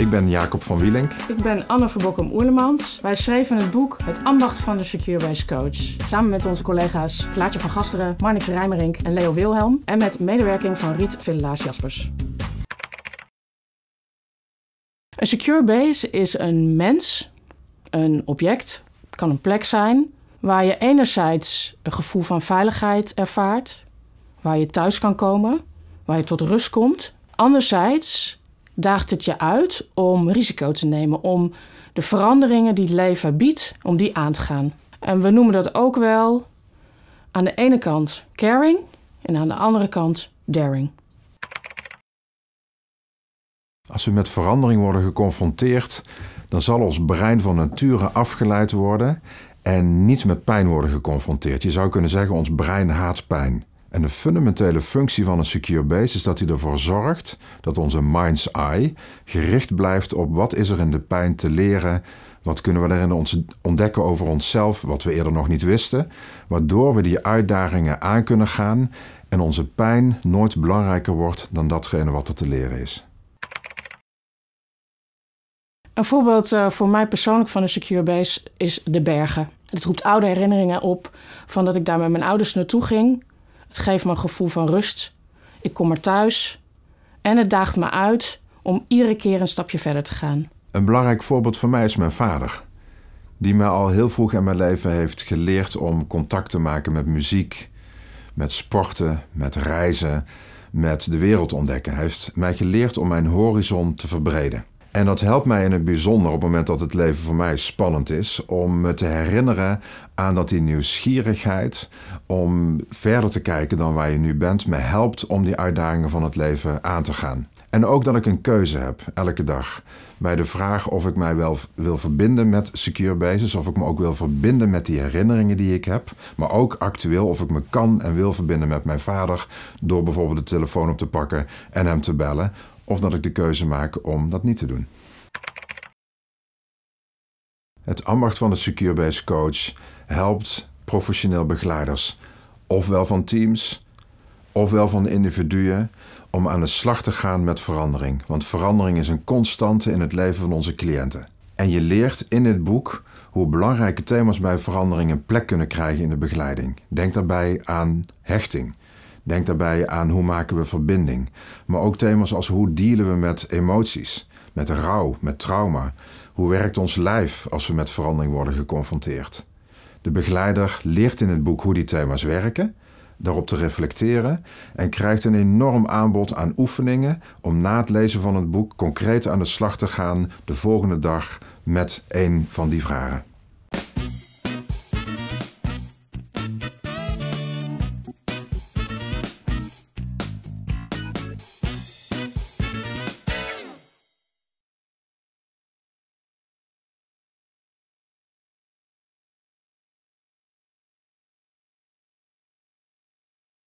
Ik ben Jacob van Wielink. Ik ben Anne Verbokkum-Oerlemans. Wij schreven het boek Het ambacht van de secure base Coach. Samen met onze collega's Klaartje van Gasteren, Marnix Rijmerink en Leo Wilhelm. En met medewerking van Riet Villelaars-Jaspers. Een secure base is een mens, een object, het kan een plek zijn... waar je enerzijds een gevoel van veiligheid ervaart... waar je thuis kan komen, waar je tot rust komt... Anderzijds daagt het je uit om risico te nemen, om de veranderingen die het leven biedt, om die aan te gaan. En we noemen dat ook wel aan de ene kant caring en aan de andere kant daring. Als we met verandering worden geconfronteerd, dan zal ons brein van nature afgeleid worden en niet met pijn worden geconfronteerd. Je zou kunnen zeggen, ons brein haat pijn. En de fundamentele functie van een secure base is dat hij ervoor zorgt dat onze mind's eye gericht blijft op wat is er in de pijn te leren, wat kunnen we daarin ontdekken over onszelf, wat we eerder nog niet wisten, waardoor we die uitdagingen aan kunnen gaan en onze pijn nooit belangrijker wordt dan datgene wat er te leren is. Een voorbeeld eh, voor mij persoonlijk van een secure base is de bergen. Het roept oude herinneringen op van dat ik daar met mijn ouders naartoe ging het geeft me een gevoel van rust. Ik kom er thuis en het daagt me uit om iedere keer een stapje verder te gaan. Een belangrijk voorbeeld voor mij is mijn vader, die mij al heel vroeg in mijn leven heeft geleerd om contact te maken met muziek, met sporten, met reizen, met de wereld ontdekken. Hij heeft mij geleerd om mijn horizon te verbreden. En dat helpt mij in het bijzonder op het moment dat het leven voor mij spannend is, om me te herinneren aan dat die nieuwsgierigheid, om verder te kijken dan waar je nu bent, me helpt om die uitdagingen van het leven aan te gaan. En ook dat ik een keuze heb elke dag bij de vraag of ik mij wel wil verbinden met Secure Basis, of ik me ook wil verbinden met die herinneringen die ik heb, maar ook actueel of ik me kan en wil verbinden met mijn vader door bijvoorbeeld de telefoon op te pakken en hem te bellen, of dat ik de keuze maak om dat niet te doen. Het ambacht van de Secure Coach helpt professioneel begeleiders, ofwel van teams, ofwel van individuen, om aan de slag te gaan met verandering. Want verandering is een constante in het leven van onze cliënten. En je leert in dit boek hoe belangrijke thema's bij verandering een plek kunnen krijgen in de begeleiding. Denk daarbij aan hechting. Denk daarbij aan hoe maken we verbinding. Maar ook thema's als hoe dealen we met emoties, met rouw, met trauma. Hoe werkt ons lijf als we met verandering worden geconfronteerd? De begeleider leert in het boek hoe die thema's werken, daarop te reflecteren en krijgt een enorm aanbod aan oefeningen om na het lezen van het boek concreet aan de slag te gaan de volgende dag met een van die vragen.